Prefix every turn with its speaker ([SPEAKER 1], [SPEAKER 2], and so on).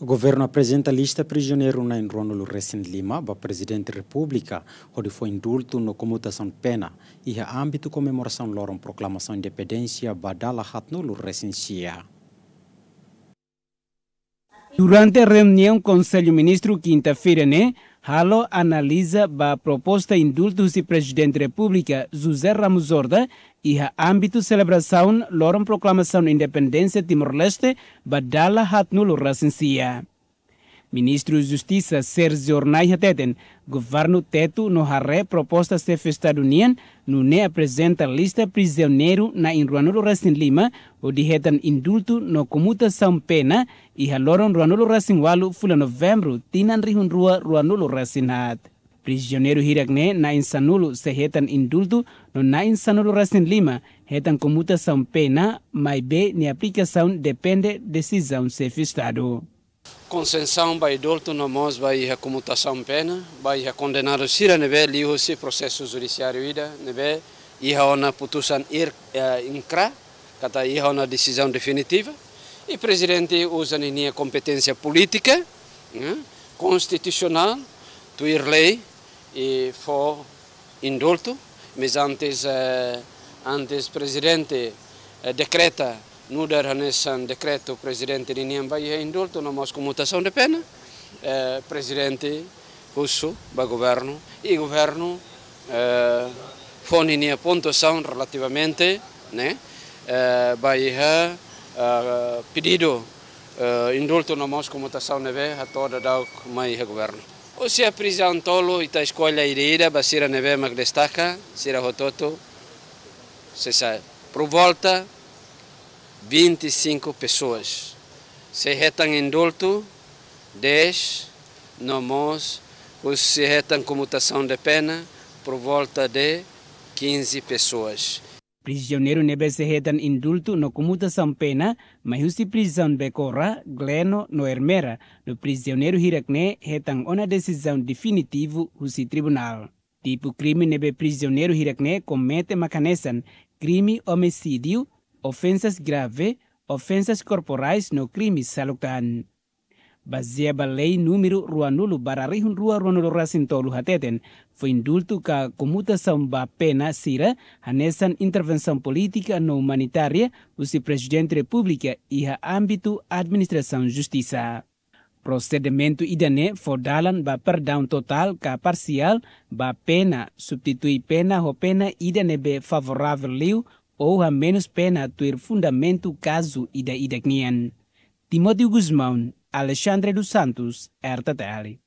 [SPEAKER 1] O governo apresenta a lista prisioneiro na Enrônulo recente Lima, para presidente da República, onde foi indulto no comutação de pena, e a âmbito comemoração loram proclamação de independência badala hatnulo Recém Cia. Durante a reunião Conselho-Ministro quinta-feira, né? Halo analisa a proposta indultos do Presidente da República, José Ramos Orda, e a âmbito celebração loram proclamação independência Timor-Leste, badala hat Racencia. Ministro de Justiça Sérgio Ornai Teten, governo teto no haré proposta chefe estadunian, no ne apresenta lista prisioneiro na Inruanolo Racing Lima, o de retan indulto no comutação pena e haloron Ruanulo Racing Walu fula novembro, tinan rua rua Racing Hat. Prisioneiro Hiragne na insanulo se retan indulto no na insanulo Racing Lima, retan comutação pena, mas bem, ne aplicação depende decisão chefe estado
[SPEAKER 2] concessão vai dolto no mãos vai a comutação pena, vai a condenado sira nebe liho se processo judiciário ida nebe iha ona putusan ir uh, eh, inkra kata iha ona decisão definitiva e presidente usa nia competência política né, constitucional tu ir lei e for indulto mas antes eh, antes presidente decreta nudar a har decreto presidente de presidenten Niamba indulto, och mais comutação de pena. presidente russo, ba governo, e governo foi fone nia pontuação relativamente, né? Eh, ba eh, pedido eh, indulto na mais comutação neve a toda da maia governo. O se a prisão tolo e a escolha irida, ba sira neve mag destaca, sira rototo, se sai. Por volta, 25 pessoas. Se retam indulto, 10. Nomos, os se retam comutação de pena, por volta de 15 pessoas.
[SPEAKER 1] Prisioneiro nebe se retam indulto no comutação pena, mas se de prisão becorra, gleno no ermera. no prisioneiro hirakne retam uma decisão definitiva os tribunal. Tipo crime nebe prisioneiro hirakne comete macanesan, crime homicídio, ofensas graves, ofensas corporais no crime salutan. Baseia ba lei número Ruanulo Bararihun Rua Ruanulo Racintolo Hateten, foi indulto ca comutação ba pena sira, hanesan intervenção política no humanitária, o se presidente da república e a âmbito administração justiça. Procedimento idane fodalan ba perdão total ca parcial ba pena substitui pena ho pena idane be favorável liu ou a menos pena ter fundamento caso da idagnian. Timóteo Guzmão, Alexandre dos Santos, RTL.